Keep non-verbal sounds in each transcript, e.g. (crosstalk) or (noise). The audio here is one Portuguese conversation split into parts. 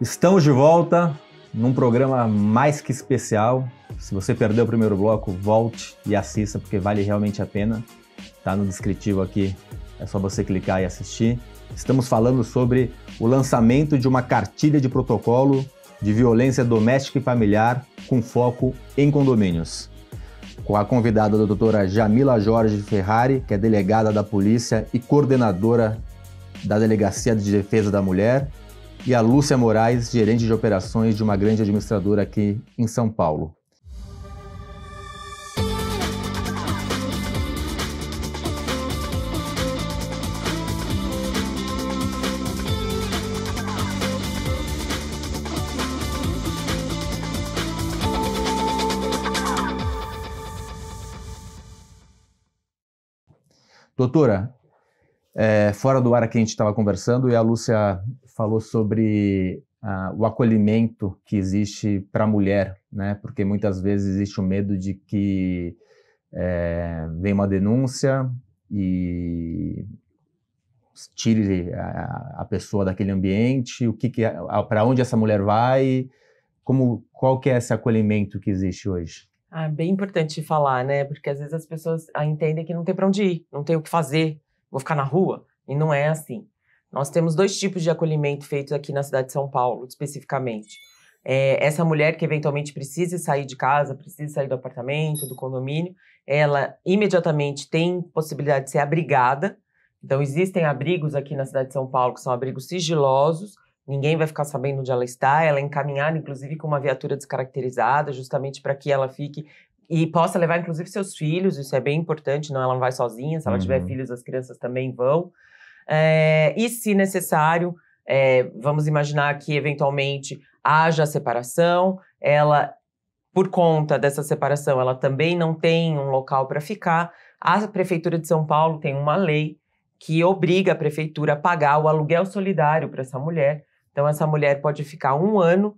Estamos de volta num programa mais que especial. Se você perdeu o primeiro bloco, volte e assista porque vale realmente a pena. Tá no descritivo aqui, é só você clicar e assistir. Estamos falando sobre o lançamento de uma cartilha de protocolo de violência doméstica e familiar com foco em condomínios. Com a convidada da doutora Jamila Jorge Ferrari, que é delegada da polícia e coordenadora da Delegacia de Defesa da Mulher, e a Lúcia Moraes, gerente de operações de uma grande administradora aqui em São Paulo. Doutora, é, fora do ar que a gente estava conversando e a Lúcia falou sobre ah, o acolhimento que existe para a mulher, né? Porque muitas vezes existe o medo de que é, eh, vem uma denúncia e tire a, a pessoa daquele ambiente, o que, que para onde essa mulher vai, como qual que é esse acolhimento que existe hoje? Ah, bem importante falar, né? Porque às vezes as pessoas ah, entendem que não tem para onde ir, não tem o que fazer, vou ficar na rua. E não é assim. Nós temos dois tipos de acolhimento feitos aqui na cidade de São Paulo, especificamente. É, essa mulher que eventualmente precisa sair de casa, precisa sair do apartamento, do condomínio, ela imediatamente tem possibilidade de ser abrigada. Então, existem abrigos aqui na cidade de São Paulo que são abrigos sigilosos, ninguém vai ficar sabendo onde ela está. Ela é encaminhada, inclusive, com uma viatura descaracterizada, justamente para que ela fique e possa levar, inclusive, seus filhos. Isso é bem importante, não ela não vai sozinha. Se ela uhum. tiver filhos, as crianças também vão. É, e, se necessário, é, vamos imaginar que eventualmente haja separação, ela, por conta dessa separação, ela também não tem um local para ficar. A Prefeitura de São Paulo tem uma lei que obriga a prefeitura a pagar o aluguel solidário para essa mulher. Então, essa mulher pode ficar um ano,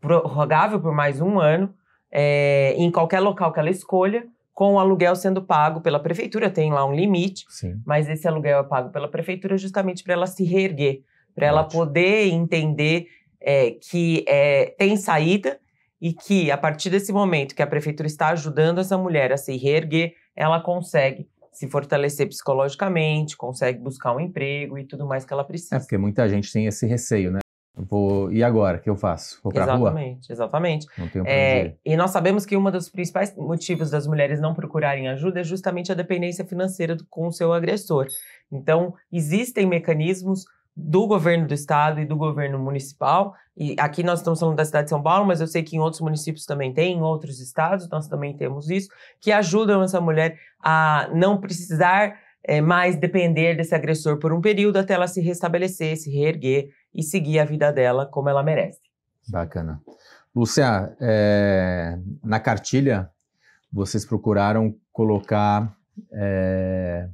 prorrogável por mais um ano, é, em qualquer local que ela escolha, com o aluguel sendo pago pela prefeitura, tem lá um limite, Sim. mas esse aluguel é pago pela prefeitura justamente para ela se reerguer, para ela poder entender é, que é, tem saída e que a partir desse momento que a prefeitura está ajudando essa mulher a se reerguer, ela consegue se fortalecer psicologicamente, consegue buscar um emprego e tudo mais que ela é, precisa. É porque muita gente tem esse receio, né? Vou, e agora, o que eu faço? Vou para rua? Exatamente, exatamente. é, e nós sabemos que um dos principais motivos das mulheres não procurarem ajuda é justamente a dependência financeira do, com o seu agressor. Então, existem mecanismos do governo do estado e do governo municipal, e aqui nós estamos falando da cidade de São Paulo, mas eu sei que em outros municípios também tem, em outros estados nós também temos isso, que ajudam essa mulher a não precisar é, mais depender desse agressor por um período até ela se restabelecer, se reerguer, e seguir a vida dela como ela merece. Bacana. Lúcia, é, na cartilha vocês procuraram colocar é,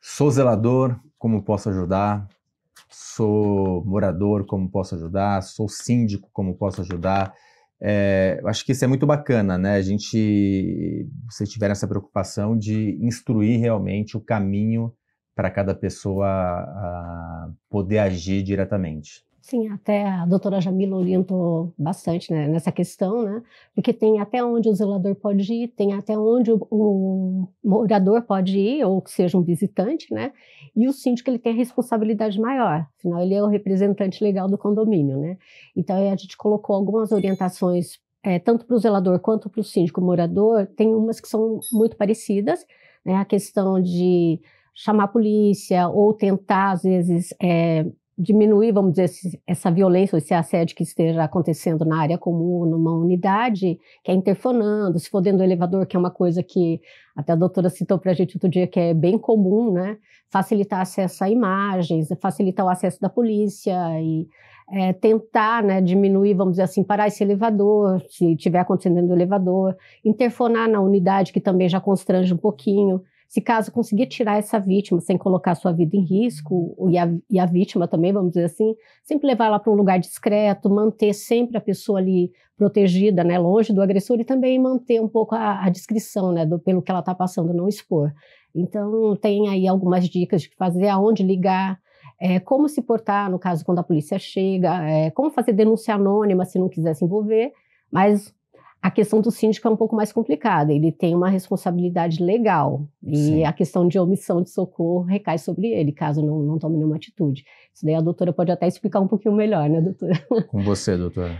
sou zelador, como posso ajudar, sou morador, como posso ajudar, sou síndico, como posso ajudar. É, acho que isso é muito bacana, né? A gente, vocês tiveram essa preocupação de instruir realmente o caminho para cada pessoa poder agir diretamente. Sim, até a doutora Jamila orientou bastante né, nessa questão, né? Porque tem até onde o zelador pode ir, tem até onde o, o, morador pode ir, ou que seja um visitante, né? E o síndico ele tem a responsabilidade maior, afinal ele é o representante legal do condomínio, né? Então a gente colocou algumas orientações, é, tanto para o zelador quanto para o síndico morador, tem umas que são muito parecidas, né? A questão de chamar a polícia ou tentar, às vezes, é, diminuir, vamos dizer, essa violência ou esse assédio que esteja acontecendo na área comum, numa unidade, que é interfonando, se for dentro do elevador, que é uma coisa que até a doutora citou para a gente outro dia, que é bem comum, né? Facilitar acesso a imagens, facilitar o acesso da polícia e é, tentar né, diminuir, vamos dizer assim, parar esse elevador, se tiver acontecendo dentro do elevador, interfonar na unidade, que também já constrange um pouquinho. Se caso conseguir tirar essa vítima sem colocar sua vida em risco, e a, e a vítima também, vamos dizer assim, sempre levar ela para um lugar discreto, manter sempre a pessoa ali protegida, né, longe do agressor, e também manter um pouco a, a descrição né, do, pelo que ela está passando, não expor. Então, tem aí algumas dicas de fazer, aonde ligar, é, como se portar, no caso, quando a polícia chega, é, como fazer denúncia anônima se não quiser se envolver, mas a questão do síndico é um pouco mais complicada, ele tem uma responsabilidade legal e Sim. a questão de omissão de socorro recai sobre ele, caso não, não tome nenhuma atitude. Isso daí a doutora pode até explicar um pouquinho melhor, né, doutora? (laughs) Com você, doutora.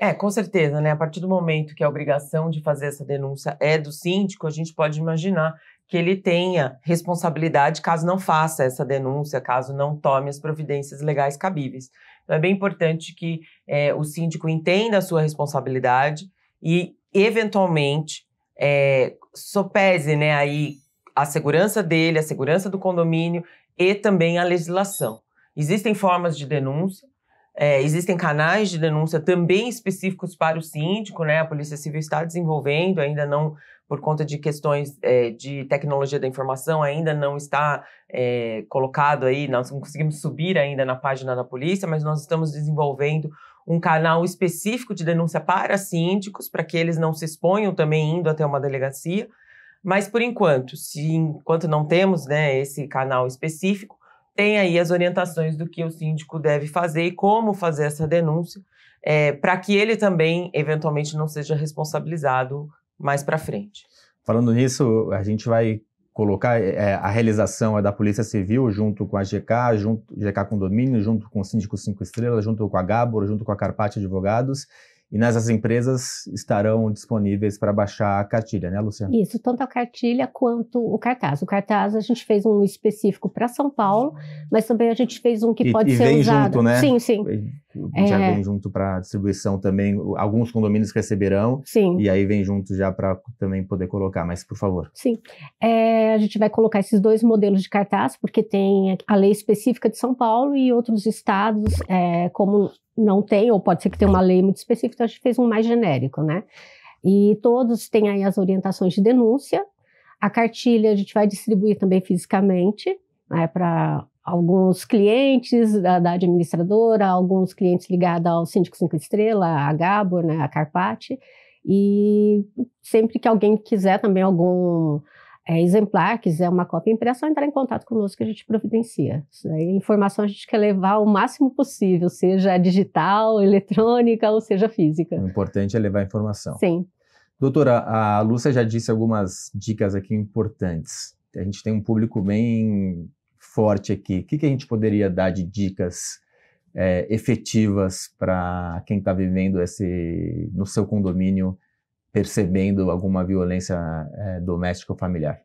É, com certeza, né? A partir do momento que a obrigação de fazer essa denúncia é do síndico, a gente pode imaginar que ele tenha responsabilidade caso não faça essa denúncia, caso não tome as providências legais cabíveis. Então, é bem importante que é, o síndico entenda a sua responsabilidade, e, eventualmente, é, sopese né, aí a segurança dele, a segurança do condomínio e também a legislação. Existem formas de denúncia, é, existem canais de denúncia também específicos para o síndico, né? A Polícia Civil está desenvolvendo, ainda não por conta de questões é, de tecnologia da informação, ainda não está é, colocado aí, nós não conseguimos subir ainda na página da polícia, mas nós estamos desenvolvendo um canal específico de denúncia para síndicos, para que eles não se exponham também indo até uma delegacia. Mas por enquanto, se enquanto não temos né, esse canal específico, tem aí as orientações do que o síndico deve fazer e como fazer essa denúncia, é, para que ele também eventualmente não seja responsabilizado mais para frente. Falando nisso, a gente vai colocar é, é, a realização é da Polícia Civil junto com a GK, junto GK Condomínio, junto com o Síndico Cinco Estrelas, junto com a Gábor, junto com a Carpati Advogados, e nessas empresas estarão disponíveis para baixar a cartilha, né, Luciana? Isso, tanto a cartilha quanto o cartaz. O cartaz a gente fez um específico para São Paulo, mas também a gente fez um que e, pode e ser vem usado. Junto, né? Sim, sim. E é. Já vem junto para distribuição também. Alguns condomínios receberão. Sim. E aí vem junto já para também poder colocar. Mas, por favor. Sim. É, a gente vai colocar esses dois modelos de cartaz, porque tem a lei específica de São Paulo e outros estados, é, como não tem, ou pode ser que tenha uma lei muito específica, então a gente fez um mais genérico, né? E todos têm aí as orientações de denúncia. A cartilha a gente vai distribuir também fisicamente, né, para alguns clientes da, da, administradora, alguns clientes ligados ao Síndico Cinco Estrela, a Gabor, né, a Carpati, e sempre que alguém quiser também algum é, exemplar, quiser uma cópia impressa, é só entrar em contato conosco que a gente providencia. Isso aí, informação a gente quer levar o máximo possível, seja digital, eletrônica ou seja física. O importante é levar informação. Sim. Doutora, a Lúcia já disse algumas dicas aqui importantes. A gente tem um público bem forte aqui? O que, que a gente poderia dar de dicas é, efetivas para quem está vivendo esse no seu condomínio, percebendo alguma violência é, doméstica ou familiar?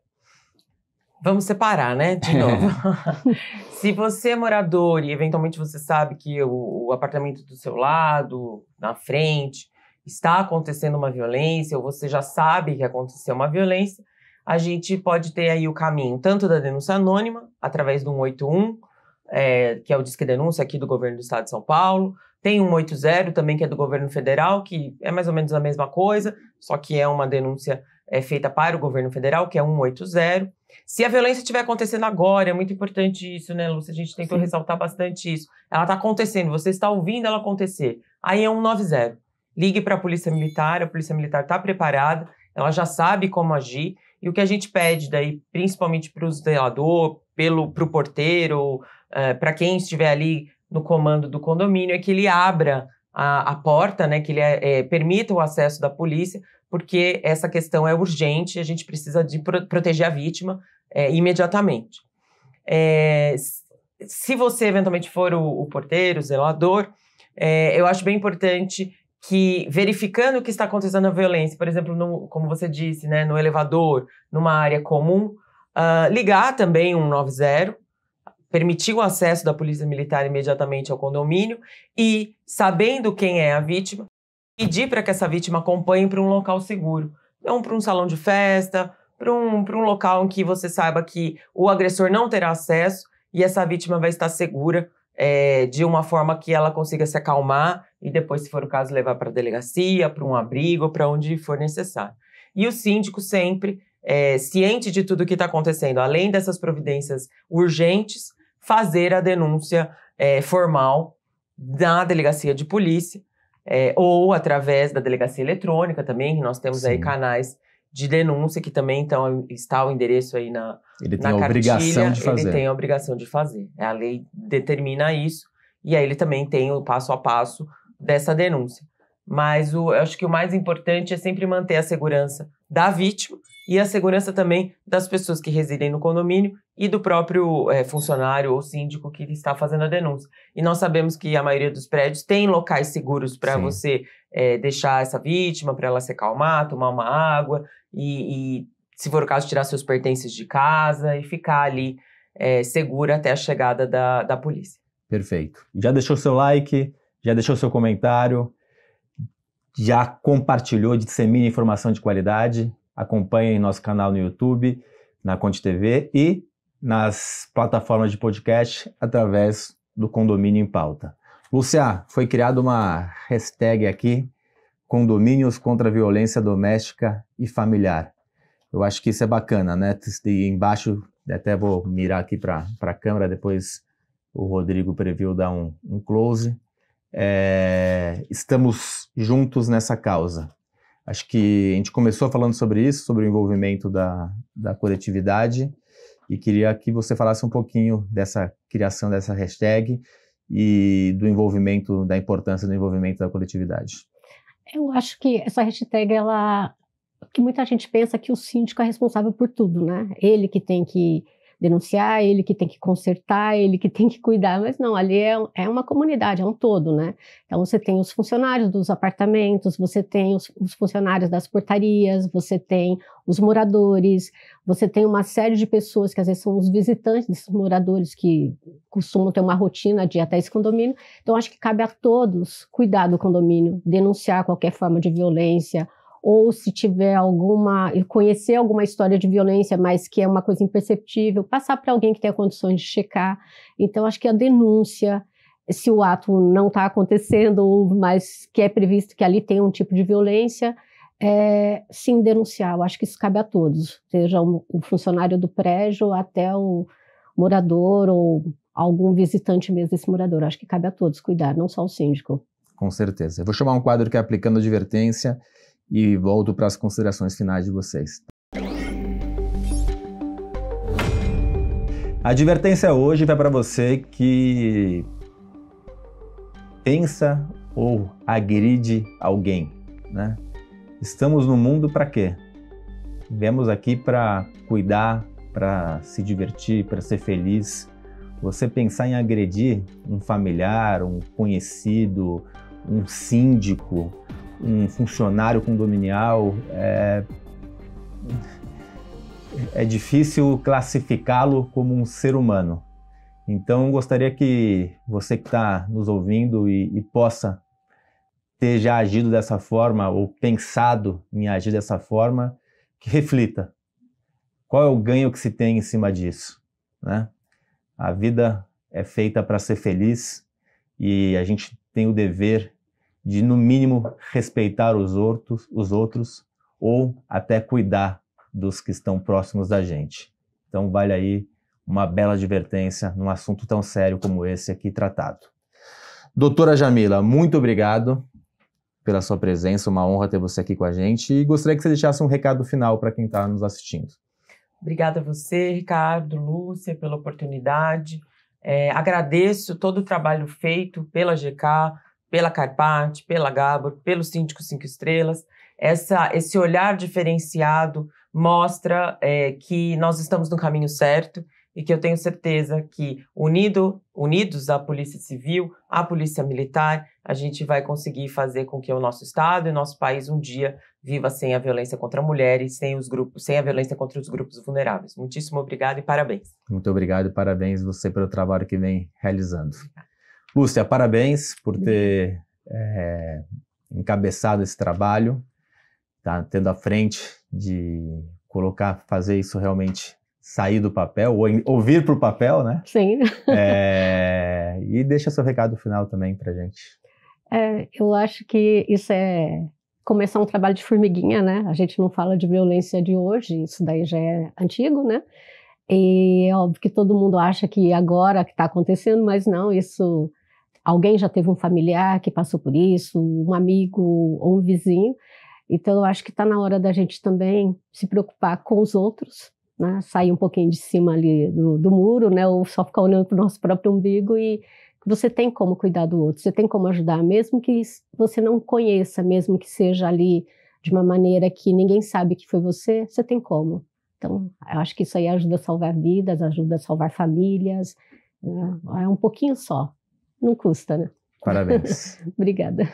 Vamos separar, né? De novo. (laughs) (laughs) Se você é morador e eventualmente você sabe que o, o apartamento do seu lado, na frente, está acontecendo uma violência, ou você já sabe que aconteceu uma violência, a gente pode ter aí o caminho tanto da denúncia anônima, através do 181, é, que é o Disque Denúncia aqui do governo do estado de São Paulo. Tem um 180 também, que é do governo federal, que é mais ou menos a mesma coisa, só que é uma denúncia é, feita para o governo federal, que é 180. Se a violência estiver acontecendo agora, é muito importante isso, né, Lúcia? A gente tentou Sim. ressaltar bastante isso. Ela está acontecendo, você está ouvindo ela acontecer. Aí é 190. Ligue para a Polícia Militar, a Polícia Militar está preparada, ela já sabe como agir e o que a gente pede daí, principalmente para o zelador, para o porteiro, uh, eh, para quem estiver ali no comando do condomínio, é que ele abra a, a porta, né, que ele é, permita o acesso da polícia, porque essa questão é urgente, a gente precisa de pro proteger a vítima é, imediatamente. É, se você eventualmente for o, o porteiro, o zelador, eu acho bem importante que verificando o que está acontecendo a violência, por exemplo, no, como você disse, né, no elevador, numa área comum, uh, ligar também 190, permitir o acesso da polícia militar imediatamente ao condomínio e, sabendo quem é a vítima, pedir para que essa vítima acompanhe para um local seguro, não para um salão de festa, para um, um local em que você saiba que o agressor não terá acesso e essa vítima vai estar segura é, de uma forma que ela consiga se acalmar e depois, se for o caso, levar para a delegacia, para um abrigo, para onde for necessário. E o síndico sempre é, ciente de tudo o que está acontecendo, além dessas providências urgentes, fazer a denúncia é, formal na delegacia de polícia é, ou através da delegacia eletrônica também, que nós temos Sim. aí canais de denúncia, que também então, está o endereço aí na Ele tem a obrigação de fazer. Ele tem a obrigação de fazer. A lei determina isso, e aí ele também tem o passo a passo dessa denúncia. Mas o, eu acho que o mais importante é sempre manter a segurança da vítima e a segurança também das pessoas que residem no condomínio e do próprio é, funcionário ou síndico que está fazendo a denúncia. E nós sabemos que a maioria dos prédios tem locais seguros para você é, deixar essa vítima, para ela se acalmar, tomar uma água, e, e, se for o caso, tirar seus pertences de casa e ficar ali é, segura até a chegada da, da polícia. Perfeito. Já deixou seu like, já deixou seu comentário, já compartilhou, dissemina informação de qualidade. Acompanhe nosso canal no YouTube, na Conte TV e nas plataformas de podcast através do Condomínio em Pauta. Lúcia, foi criada uma hashtag aqui condomínios contra a violência doméstica e familiar. Eu acho que isso é bacana, né? E embaixo, até vou mirar aqui para a câmera, depois o Rodrigo previu dar um, um close. É, estamos juntos nessa causa. Acho que a gente começou falando sobre isso, sobre o envolvimento da, da coletividade, e queria que você falasse um pouquinho dessa criação dessa hashtag e do envolvimento, da importância do envolvimento da coletividade. Eu acho que essa hashtag, ela. que muita gente pensa que o síndico é responsável por tudo, né? Ele que tem que denunciar, ele que tem que consertar, ele que tem que cuidar, mas não, ali é, é uma comunidade, é um todo, né? Então você tem os funcionários dos apartamentos, você tem os, os funcionários das portarias, você tem os moradores, você tem uma série de pessoas que às vezes são os visitantes desses moradores que costumam ter uma rotina de ir até esse condomínio. Então acho que cabe a todos cuidar do condomínio, denunciar qualquer forma de violência ou se tiver alguma, conhecer alguma história de violência, mas que é uma coisa imperceptível, passar para alguém que tenha condições de checar. Então, acho que a denúncia, se o ato não está acontecendo, mas que é previsto que ali tem um tipo de violência, é, sim denunciar. Eu acho que isso cabe a todos, seja o um, um funcionário do prédio até o morador ou algum visitante mesmo desse morador. Eu acho que cabe a todos cuidar, não só o síndico. Com certeza. Eu vou chamar um quadro que é aplicando advertência e volto para as considerações finais de vocês. A advertência hoje vai para você que pensa ou agride alguém, né? Estamos no mundo para quê? Viemos aqui para cuidar, para se divertir, para ser feliz. Você pensar em agredir um familiar, um conhecido, um síndico, um funcionário condominial, é, é difícil classificá-lo como um ser humano. Então, gostaria que você que está nos ouvindo e, e possa ter já agido dessa forma ou pensado em agir dessa forma, que reflita qual é o ganho que se tem em cima disso, né? A vida é feita para ser feliz e a gente tem o dever de, no mínimo, respeitar os outros, os outros ou até cuidar dos que estão próximos da gente. Então, vale aí uma bela advertência num assunto tão sério como esse aqui tratado. Doutora Jamila, muito obrigado pela sua presença, uma honra ter você aqui com a gente e gostaria que você deixasse um recado final para quem está nos assistindo. Obrigada a você, Ricardo, Lúcia, pela oportunidade. É, agradeço todo o trabalho feito pela GK, pela Carpate, pela Gabor, pelo Síndico Cinco Estrelas. Essa, esse olhar diferenciado mostra é, que nós estamos no caminho certo e que eu tenho certeza que, unido, unidos à Polícia Civil, à Polícia Militar, a gente vai conseguir fazer com que o nosso Estado e nosso país um dia viva sem a violência contra a mulher e sem, os grupos, sem a violência contra os grupos vulneráveis. Muitíssimo obrigado e parabéns. Muito obrigado e parabéns você pelo trabalho que vem realizando. Obrigada. Lúcia, parabéns por uhum. ter é, encabeçado esse trabalho, tá tendo a frente de colocar, fazer isso realmente sair do papel, ou, ou vir para o papel, né? Sim. É, (laughs) e deixa seu recado final também para gente. É, eu acho que isso é começar um trabalho de formiguinha, né? A gente não fala de violência de hoje, isso daí já é antigo, né? E é óbvio que todo mundo acha que agora que está acontecendo, mas não, isso Alguém já teve um familiar que passou por isso, um amigo ou um vizinho. Então, eu acho que está na hora da gente também se preocupar com os outros, né? sair um pouquinho de cima ali do, do muro, né? ou só ficar olhando para o nosso próprio umbigo e você tem como cuidar do outro, você tem como ajudar, mesmo que você não conheça, mesmo que seja ali de uma maneira que ninguém sabe que foi você, você tem como. Então, eu acho que isso aí ajuda a salvar vidas, ajuda a salvar famílias, é, é um pouquinho só, não custa, né? Parabéns. (laughs) Obrigada.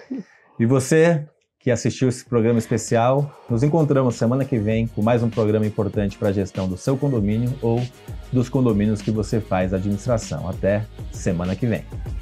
E você que assistiu esse programa especial, nos encontramos semana que vem com mais um programa importante para a gestão do seu condomínio ou dos condomínios que você faz administração. Até semana que vem.